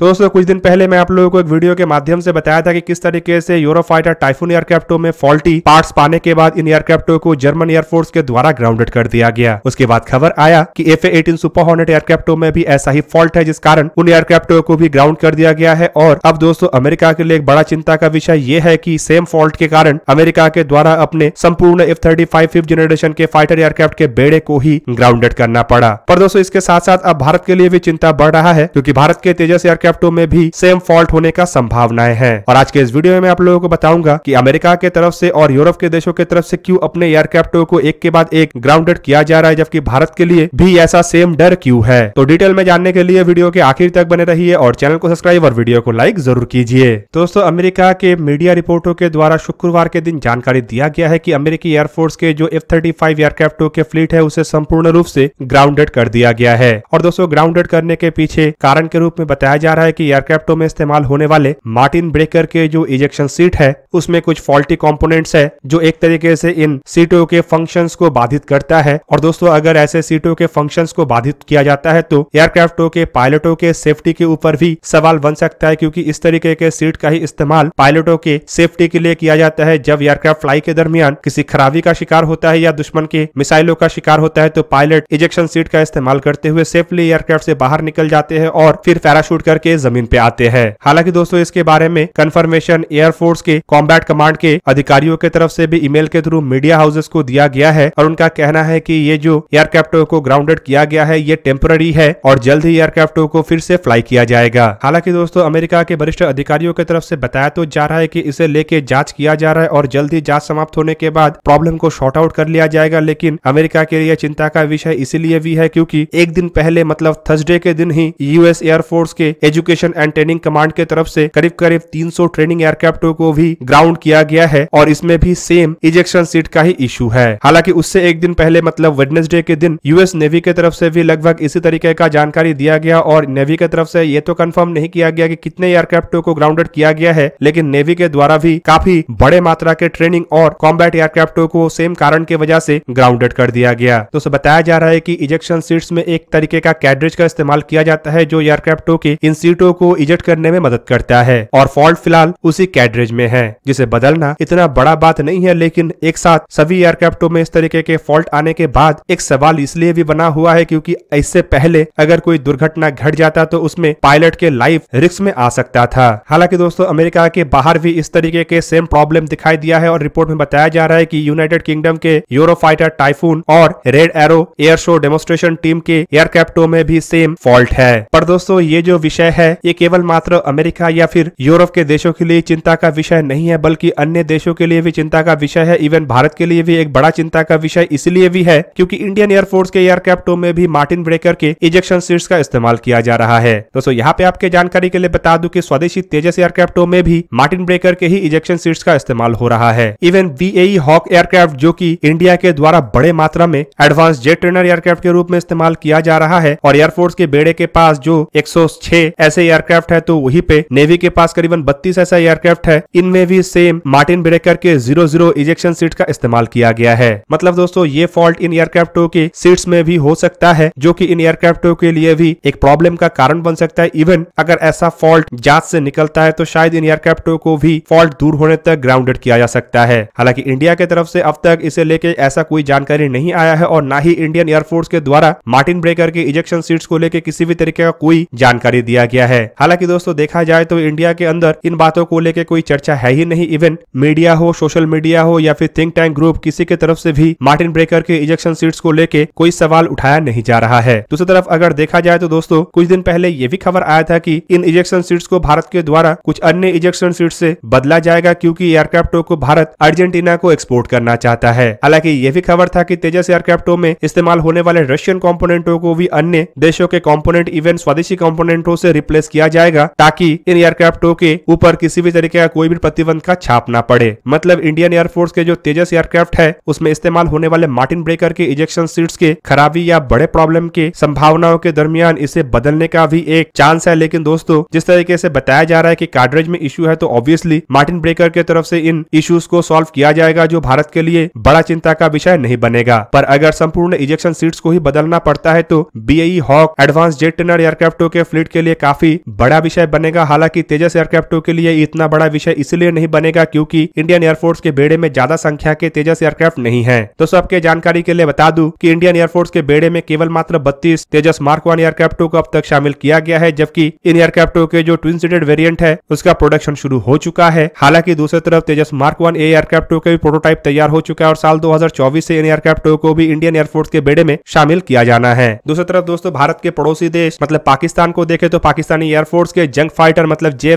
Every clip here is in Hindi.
तो दोस्तों कुछ दिन पहले मैं आप लोगों को एक वीडियो के माध्यम से बताया था कि किस तरीके से यूरो फाइटर टाइफून एयरक्राफ्टो में फॉल्टी पार्ट्स पाने के बाद इन एयरक्राफ्ट को जर्मन एयरफोर्स के द्वारा ग्राउंडेड कर दिया गया उसके बाद खबर आया कि एफ एटीन सुपर हॉर्नेट एयरक्राफ्टों में भी ऐसा ही फॉल्ट है जिस कारण उन एयरक्राफ्ट को भी ग्राउंड कर दिया गया है और अब दोस्तों अमेरिका के लिए एक बड़ा चिंता का विषय ये है की सेम फॉल्ट के कारण अमेरिका के द्वारा अपने संपूर्ण F thirty five fifth generation के फाइटर एयरक्राफ्ट के बेड़े को ही ग्राउंडेड करना पड़ा पर दोस्तों इसके साथ साथ अब भारत के लिए भी चिंता बढ़ रहा है क्योंकि भारत के तेजस एयरक्राफ्ट क्रिप्टो में भी सेम फॉल्ट होने का संभावनाएं हैं और आज के इस वीडियो में मैं आप लोगों को बताऊंगा कि अमेरिका के तरफ से और यूरोप के देशों के तरफ से क्यों अपने एयरक्राफ्टों को एक के बाद एक ग्राउंडेड किया जा रहा है जबकि भारत के लिए भी ऐसा सेम डर क्यूँ है तो डिटेल में जानने के लिए वीडियो के आखिर तक बने रही और चैनल को सब्सक्राइब और वीडियो को लाइक जरूर कीजिए दोस्तों अमेरिका के मीडिया रिपोर्टों के द्वारा शुक्रवार के दिन जानकारी दिया गया है की अमेरिकी एयरफोर्स के जो एफ थर्टी फाइव एयरक्राफ्टों के फ्लीट है उसे संपूर्ण रूप से ग्राउंडेड कर दिया गया है और दोस्तों ग्राउंडेड करने के पीछे कारण के रूप में बताया जा रहा रहा है कि एयरक्राफ्टों में इस्तेमाल होने वाले मार्टिन ब्रेकर के जो इजेक्शन सीट है उसमें कुछ फॉल्टी कॉम्पोनेंट्स है जो एक तरीके से इन सीटों के फंक्शन को बाधित करता है और दोस्तों अगर ऐसे सीटों के फंक्शन को बाधित किया जाता है तो एयरक्राफ्टों के पायलटों के सेफ्टी के ऊपर भी सवाल बन सकता है क्योंकि इस तरीके के सीट का ही इस्तेमाल पायलटों के सेफ्टी के लिए किया जाता है जब एयरक्राफ्ट फ्लाई के दरमियान किसी खराबी का शिकार होता है या दुश्मन के मिसाइलों का शिकार होता है तो पायलट इजेक्शन सीट का इस्तेमाल करते हुए सेफली एयरक्राफ्ट से बाहर निकल जाते हैं और फिर पैराशूट कर करके जमीन पे आते हैं हालांकि दोस्तों इसके बारे में कंफर्मेशन एयरफोर्स के कॉम्बैट कमांड के अधिकारियों के तरफ से भी ईमेल के थ्रू मीडिया हाउसेस को दिया गया है और उनका कहना है कि ये जो एयरक्राफ्टों को ग्राउंडेड किया गया है ये टेम्पररी है और जल्द ही एयरक्राफ्टों को फिर से फ्लाई किया जाएगा हालांकि दोस्तों अमेरिका के वरिष्ठ अधिकारियों की तरफ से बताया तो जा रहा है की इसे लेके जाँच किया जा रहा है और जल्द ही जाँच समाप्त होने के बाद प्रॉब्लम को शॉर्ट आउट कर लिया जाएगा लेकिन अमेरिका के लिए चिंता का विषय इसीलिए भी है क्यूँकी एक दिन पहले मतलब थर्सडे के दिन ही यूएस एयरफोर्स के एजुकेशन एंड ट्रेनिंग कमांड के तरफ से करीब करीब 300 ट्रेनिंग एयरक्राफ्टों को भी ग्राउंड किया गया है और इसमें भी सेम इजेक्शन सीट का ही इशू है हालांकि उससे एक दिन पहले मतलब वेडनेसडे के दिन यूएस नेवी के तरफ से भी लगभग इसी तरीके का जानकारी दिया गया और नेवी के तरफ से ये तो कंफर्म नहीं किया गया कि कितने एयरक्राफ्टों को ग्राउंडेड किया गया है लेकिन नेवी के द्वारा भी काफी बड़े मात्रा के ट्रेनिंग और कॉम्बैट एयरक्राफ्टों को सेम कारण के वजह से ग्राउंडेड कर दिया गया तो बताया जा रहा है की इजेक्शन सीट्स में एक तरीके का कैडरेज का इस्तेमाल किया जाता है जो एयरक्राफ्टों के इन सीटों को इजट करने में मदद करता है और फॉल्ट फिलहाल उसी कैडरेज में है जिसे बदलना इतना बड़ा बात नहीं है लेकिन एक साथ सभी एयरक्राफ्टों में इस तरीके के फॉल्ट आने के बाद एक सवाल इसलिए भी बना हुआ है क्योंकि इससे पहले अगर कोई दुर्घटना घट जाता तो उसमें पायलट के लाइफ रिस्क में आ सकता था हालांकि दोस्तों अमेरिका के बाहर भी इस तरीके के सेम प्रॉब्लम दिखाई दिया है और रिपोर्ट में बताया जा रहा है की यूनाइटेड किंगडम के यूरो फाइटर टाइफून और Red Arrow air show demonstration team के एयरक्राफ्टों में भी सेम फॉल्ट है पर दोस्तों ये जो विषय विषय है ये केवल मात्र अमेरिका या फिर यूरोप के देशों के लिए चिंता का विषय नहीं है बल्कि अन्य देशों के लिए भी चिंता का विषय है इवन भारत के लिए भी एक बड़ा चिंता का विषय इसलिए भी है क्योंकि इंडियन एयरफोर्स के एयरक्राफ्टों में भी मार्टिन ब्रेकर के इजेक्शन सीट्स का इस्तेमाल किया जा रहा है दोस्तों यहाँ पे आपके जानकारी के लिए बता दू की स्वदेशी तेजस एयरक्राफ्टों में भी मार्टिन ब्रेकर के ही इजेक्शन सीट्स का इस्तेमाल हो रहा है इवन बी हॉक एयरक्राफ्ट जो की इंडिया के द्वारा बड़े मात्रा में एडवांस जेट ट्रेनर एयरक्राफ्ट के रूप में इस्तेमाल किया जा रहा है और एयरफोर्स के बेड़े के पास जो 106 ऐसे एयरक्राफ्ट है तो वही पे नेवी के पास करीबन बत्तीस ऐसा एयरक्राफ्ट है इनमें भी सेम मार्टिन ब्रेकर के जीरो जीरो इजेक्शन सीट का इस्तेमाल किया गया है मतलब दोस्तों ये फॉल्ट इन एयरक्राफ्टों के सीट्स में भी हो सकता है जो की इन एयरक्राफ्टों के लिए भी एक प्रॉब्लम का कारण बन सकता है इवन अगर ऐसा फॉल्ट जांच से निकलता है तो शायद इन एयरक्राफ्टों को भी फॉल्ट दूर होने तक ग्राउंडेड किया जा सकता है हालांकि इंडिया के तरफ से अब तक इसे लेके ऐसा कोई जानकारी नहीं आया है और न ही इंडियन एयरफोर्स के द्वारा मार्टिन ब्रेकर के इजेक्शन सीट को लेकर किसी भी तरीके का कोई जानकारी दिया गया है हालांकि दोस्तों देखा जाए तो इंडिया के अंदर इन बातों को लेकर कोई चर्चा है ही नहीं इवन मीडिया हो सोशल मीडिया हो या फिर थिंक टैंक ग्रुप किसी के तरफ से भी मार्टिन ब्रेकर के इजेक्शन सीट को लेके कोई सवाल उठाया नहीं जा रहा है दूसरी तरफ अगर देखा जाए तो दोस्तों कुछ दिन पहले ये भी खबर आया था की इन इजेक्शन सीट्स को भारत के द्वारा कुछ अन्य इजेक्शन सीट से बदला जाएगा क्योंकि एयरक्राफ्टों को भारत अर्जेंटीना को एक्सपोर्ट करना चाहता है हालांकि ये भी खबर था कि तेजस एयरक्राफ्टों में इस्तेमाल होने वाले रशियन कॉम्पोनेंटों को भी अन्य देशों के कॉम्पोनेंट इवन स्वदेशी कॉम्पोनेंटो से रिप्लेस किया जाएगा ताकि इन एयरक्राफ्टों के ऊपर किसी भी तरीके का कोई भी प्रतिबंध का छाप ना पड़े मतलब इंडियन एयरफोर्स के जो तेजस एयरक्राफ्ट है उसमें इस्तेमाल होने वाले मार्टिन ब्रेकर के इजेक्शन सीट के खराबी या बड़े प्रॉब्लम के संभावनाओं के दरमियान इसे बदलने का भी एक चांस है लेकिन दोस्तों जिस तरीके से बताया जा रहा है की कार्ड्रेज में इश्यू है तो ऑब्वियसली मार्टिन ब्रेकर के तरफ से इन इश्यूज को सॉल्व किया जाएगा जो भारत के लिए बड़ा चिंता का विषय नहीं बनेगा पर अगर संपूर्ण इजेक्शन सीट्स को ही बदलना पड़ता है तो B Hawk advance jet trainer एयरक्राफ्टों के फ्लीट के लिए काफी बड़ा विषय बनेगा हालांकि तेजस एयरक्राफ्ट के लिए इतना बड़ा विषय इसलिए नहीं बनेगा क्योंकि इंडियन एयरफोर्स के बेड़े में ज्यादा संख्या के तेजस एयरक्राफ्ट नहीं है तो सबके जानकारी के लिए बता दू की इंडियन एयरफोर्स के बेड़े में केवल मात्र बत्तीस तेजस मार्क वन एयरक्राफ्ट को अब तक शामिल किया गया है जबकि इन एयरक्राफ्टों के जो ट्विन सीटेड वेरियंट है उसका प्रोडक्शन शुरू हो चुका है हालांकि दूसरी तरफ तेजस मार्क वन एयरक्राफ्ट का भी प्रोटोटाइप तैयार हो चुका है और साल 2024 से इन एयरक्राफ्टों को भी इंडियन एयरफोर्स के बेड़े में शामिल किया जाना है दूसरी तरफ दोस्तों भारत के पड़ोसी देश मतलब पाकिस्तान को देखे तो पाकिस्तानी एयरफोर्स के जंग फाइटर मतलब जे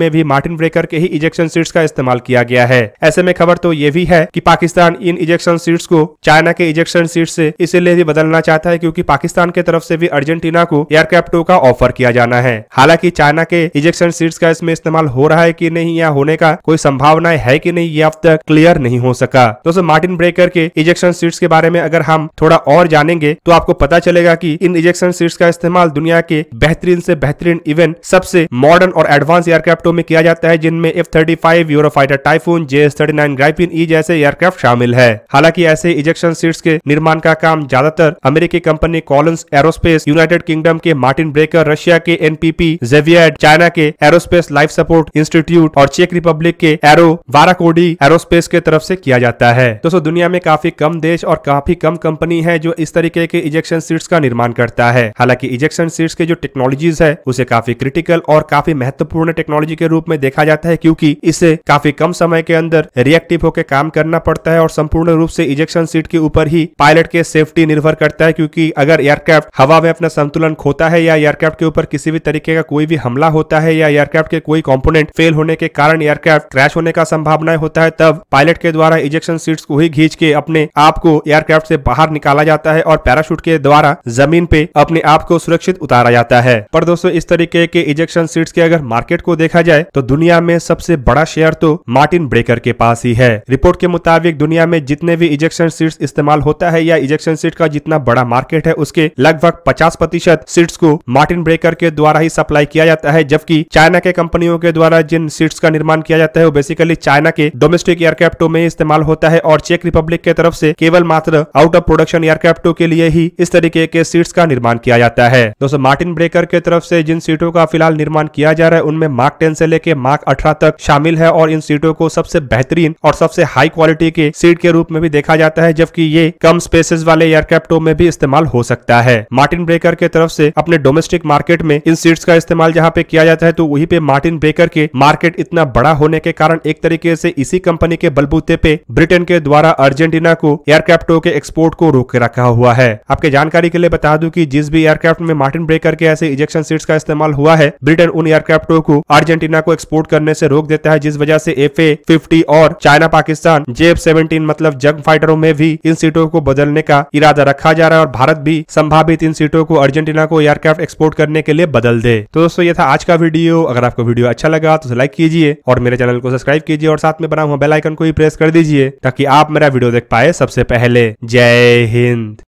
में भी मार्टिन ब्रेकर के ही इजेक्शन सीट्स का इस्तेमाल किया गया है ऐसे में खबर तो ये भी है की पाकिस्तान इन इजेक्शन सीट्स को चाइना के इजेक्शन सीट से इसीलिए भी बदलना चाहता है क्यूँकी पाकिस्तान के तरफ से भी अर्जेंटीना को एयरक्राफ्ट का ऑफर किया जाना है हालांकि चाइना के इजेक्शन सीट्स का इसमें इस्तेमाल हो रहा है की नहीं या होने का कोई संभावना है की नहीं ये अब तक क्लियर नहीं हो सका दोस्तों मार्टिन ब्रेकर के इजेक्शन सीट्स के बारे में अगर हम थोड़ा और जानेंगे तो आपको पता चलेगा की इन इजेक्शन सीट्स का इस्तेमाल दुनिया के बेहतरीन से बेहतरीन बेहतरीन इवेंट सबसे मॉडर्न और एडवांस एयरक्राफ्टों में किया जाता है जिनमें F thirty five fighter Typhoon J S thirty nine Gripen E जैसे एयरक्राफ्ट शामिल है हालांकि ऐसे इजेक्शन सीट्स के निर्माण का काम ज्यादातर अमेरिकी company Collins aerospace United Kingdom के मार्टिन ब्रेकर रशिया के एनपीपी जेवियर चाइना के एरोस्पेस लाइफ सपोर्ट इंस्टीट्यूट और चेक रिपब्लिक के एरो वाराकोडी एरोस्पेस के तरफ से किया जाता है दोस्तों दुनिया में काफी कम देश और काफी कम कंपनी है जो इस तरीके के इजेक्शन सीट्स का निर्माण करता है हालांकि इजेक्शन सीट्स के जो टेक्नोलॉजीज है उसे काफी क्रिटिकल और काफी महत्वपूर्ण टेक्नोलॉजी के रूप में देखा जाता है क्योंकि इसे काफी कम समय के अंदर रिएक्टिव होकर काम करना पड़ता है और संपूर्ण रूप से इजेक्शन सीट के ऊपर ही पायलट के सेफ्टी निर्भर करता है क्योंकि अगर एयरक्राफ्ट हवा में अपना संतुलन खोता है या एयरक्राफ्ट के ऊपर किसी भी तरीके का कोई भी हमला होता है या एयरक्राफ्ट के कोई कॉम्पोनेंट फेल होने के कारण एयरक्राफ्ट क्रैश होने का संभावना होता है तब पायलट के द्वारा इजेक्शन सीट्स को ही घींच के अपने आप को एयरक्राफ्ट से बाहर निकाला जाता है और पैराशूट के द्वारा जमीन पे अपने आप को सुरक्षित उतारा जाता है पर दोस्तों इस तरीके के इजेक्शन सीट्स के अगर मार्केट को देखा जाए तो दुनिया में सबसे बड़ा शेयर तो मार्टिन ब्रेकर के पास ही है रिपोर्ट के मुताबिक दुनिया में जितने भी इजेक्शन सीट्स इस्तेमाल होता है या इजेक्शन सीट का जितना बड़ा मार्केट है उसके लगभग पचास प्रतिशत सीट्स को मार्टिन ब्रेकर के द्वारा ही सप्लाई किया जाता है जबकि चाइना के कंपनियों के द्वारा जिन सीट्स का निर्माण किया जाता है वो बेसिकली चाइना के डोमेस्टिक एयरक्राफ्टों में इस्तेमाल होता है और चेक रिपब्लिक के तरफ से केवल मात्र आउट ऑफ प्रोडक्शन एयरक्राफ्टों के लिए ही इस तरीके के सीट्स का निर्माण किया जाता है दोस्तों मार्टिन ब्रेकर के तरफ से जिन सीटों का फिलहाल निर्माण किया जा रहा है उनमें मार्क टेन से लेकर मार्क अठारह तक शामिल है और इन सीटों को सबसे बेहतरीन और सबसे हाई क्वालिटी के सीट के रूप में भी देखा जाता है जबकि ये कम स्पेसेस वाले एयरक्राफ्टो में भी इस्तेमाल हो सकता है मार्टिन ब्रेकर के तरफ से अपने डोमेस्टिक मार्केट में इन सीट्स का इस्तेमाल जहाँ पे किया जाता है तो वही पे मार्टिन ब्रेकर के मार्केट इतना बड़ा होने के कारण एक तरीके से इसी कंपनी के बलबूते पे ब्रिटेन के द्वारा अर्जेंटीना को एयरक्राफ्टो के एक्सपोर्ट को रोक रखा हुआ है आपके जानकारी के लिए बता दू की जिस भी एयरक्राफ्ट में मार्टिन ब्रेकर के ऐसे इजेक्शन सीट्स इसका इस्तेमाल हुआ है ब्रिटेन उन एयरक्राफ्टों को अर्जेंटीना को एक्सपोर्ट करने से रोक देता है जिस वजह से एफ ए और चाइना पाकिस्तान जे सेवनटीन मतलब जंग फाइटरों में भी इन सीटों को बदलने का इरादा रखा जा रहा है और भारत भी संभावित इन सीटों को अर्जेंटीना को एयरक्राफ्ट एक्सपोर्ट करने के लिए बदल दे तो दोस्तों ये था आज का वीडियो अगर आपको वीडियो अच्छा लगा तो लाइक कीजिए और मेरे चैनल को सब्सक्राइब कीजिए और साथ में बना हुआ बेलाइकन को भी प्रेस कर दीजिए ताकि आप मेरा वीडियो देख पाए सबसे पहले जय हिंद